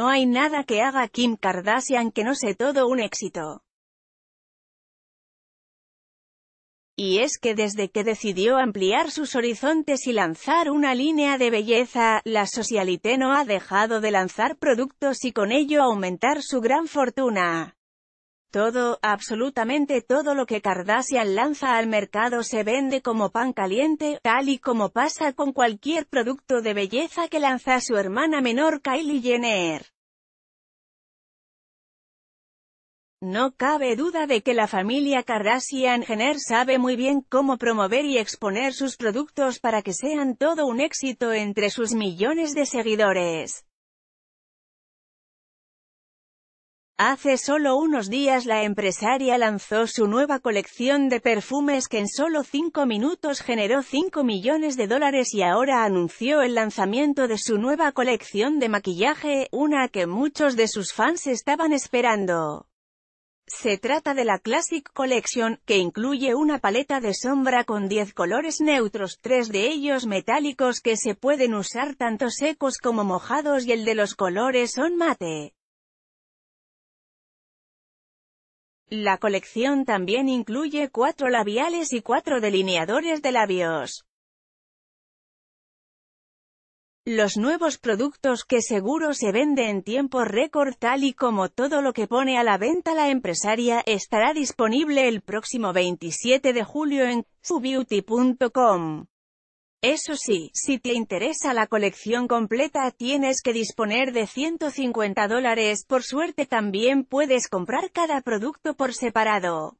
No hay nada que haga Kim Kardashian que no sea todo un éxito. Y es que desde que decidió ampliar sus horizontes y lanzar una línea de belleza, la Socialité no ha dejado de lanzar productos y con ello aumentar su gran fortuna. Todo, absolutamente todo lo que Kardashian lanza al mercado se vende como pan caliente, tal y como pasa con cualquier producto de belleza que lanza su hermana menor Kylie Jenner. No cabe duda de que la familia Kardashian Jenner sabe muy bien cómo promover y exponer sus productos para que sean todo un éxito entre sus millones de seguidores. Hace solo unos días la empresaria lanzó su nueva colección de perfumes que en solo 5 minutos generó 5 millones de dólares y ahora anunció el lanzamiento de su nueva colección de maquillaje, una que muchos de sus fans estaban esperando. Se trata de la Classic Collection, que incluye una paleta de sombra con 10 colores neutros, tres de ellos metálicos que se pueden usar tanto secos como mojados y el de los colores son mate. La colección también incluye cuatro labiales y cuatro delineadores de labios. Los nuevos productos que seguro se vende en tiempo récord tal y como todo lo que pone a la venta la empresaria, estará disponible el próximo 27 de julio en subeauty.com. Eso sí, si te interesa la colección completa tienes que disponer de 150 dólares, por suerte también puedes comprar cada producto por separado.